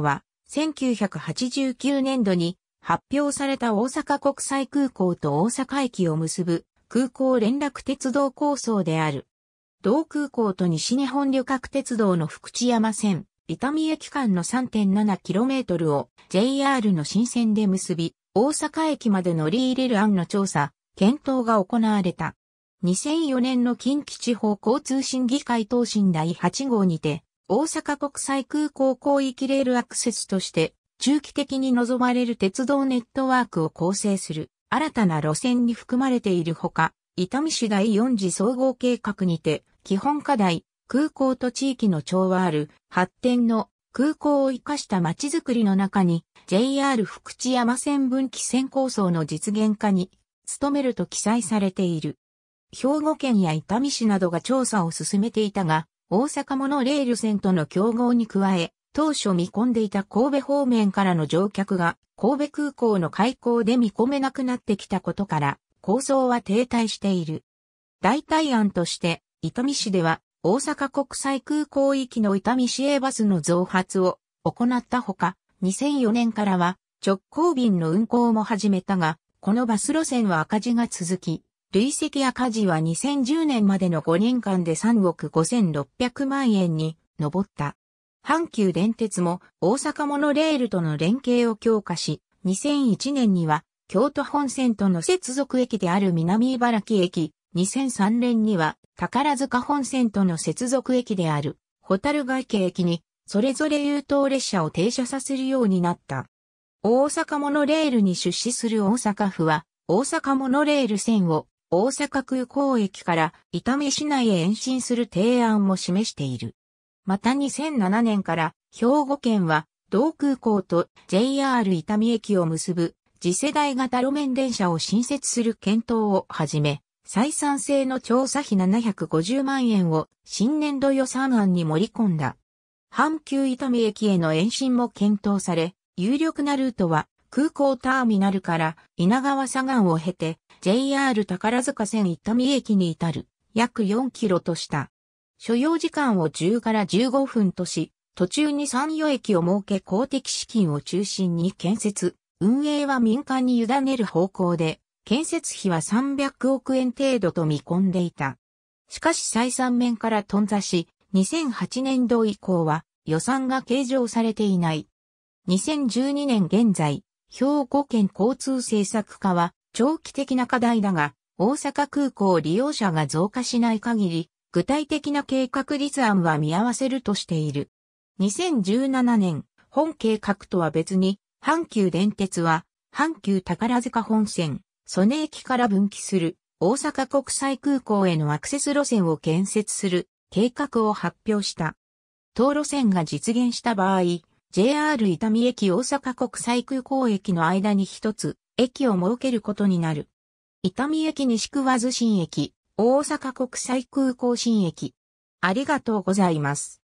は、1989年度に発表された大阪国際空港と大阪駅を結ぶ空港連絡鉄道構想である。同空港と西日本旅客鉄道の福知山線、伊丹駅間の 3.7km を JR の新線で結び、大阪駅まで乗り入れる案の調査、検討が行われた。2004年の近畿地方交通審議会答申第8号にて、大阪国際空港広域レールアクセスとして、中期的に望まれる鉄道ネットワークを構成する新たな路線に含まれているほか、伊丹市第4次総合計画にて、基本課題、空港と地域の調和ある発展の空港を生かした街づくりの中に、JR 福知山線分岐線構想の実現化に努めると記載されている。兵庫県や伊丹市などが調査を進めていたが、大阪モノレール線との競合に加え、当初見込んでいた神戸方面からの乗客が神戸空港の開港で見込めなくなってきたことから構想は停滞している。代替案として伊丹市では大阪国際空港域の伊丹市営バスの増発を行ったほか2004年からは直行便の運行も始めたがこのバス路線は赤字が続き累積赤字は2010年までの5年間で3億5600万円に上った。阪急電鉄も大阪モノレールとの連携を強化し、2001年には京都本線との接続駅である南茨城駅、2003年には宝塚本線との接続駅であるホタル外家駅にそれぞれ優等列車を停車させるようになった。大阪モノレールに出資する大阪府は大阪モノレール線を大阪空港駅から伊丹市内へ延伸する提案も示している。また2007年から兵庫県は同空港と JR 伊丹駅を結ぶ次世代型路面電車を新設する検討を始め、採算性の調査費750万円を新年度予算案に盛り込んだ。阪急伊丹駅への延伸も検討され、有力なルートは空港ターミナルから稲川左岸を経て JR 宝塚線伊丹駅に至る約4キロとした。所要時間を10から15分とし、途中に産業駅を設け公的資金を中心に建設、運営は民間に委ねる方向で、建設費は300億円程度と見込んでいた。しかし採算面から頓挫し、2008年度以降は予算が計上されていない。2012年現在、兵庫県交通政策課は長期的な課題だが、大阪空港利用者が増加しない限り、具体的な計画立案は見合わせるとしている。2017年、本計画とは別に、阪急電鉄は、阪急宝塚本線、曽根駅から分岐する、大阪国際空港へのアクセス路線を建設する計画を発表した。当路線が実現した場合、JR 伊丹駅大阪国際空港駅の間に一つ、駅を設けることになる。伊丹駅西区和津新駅、大阪国際空港新駅。ありがとうございます。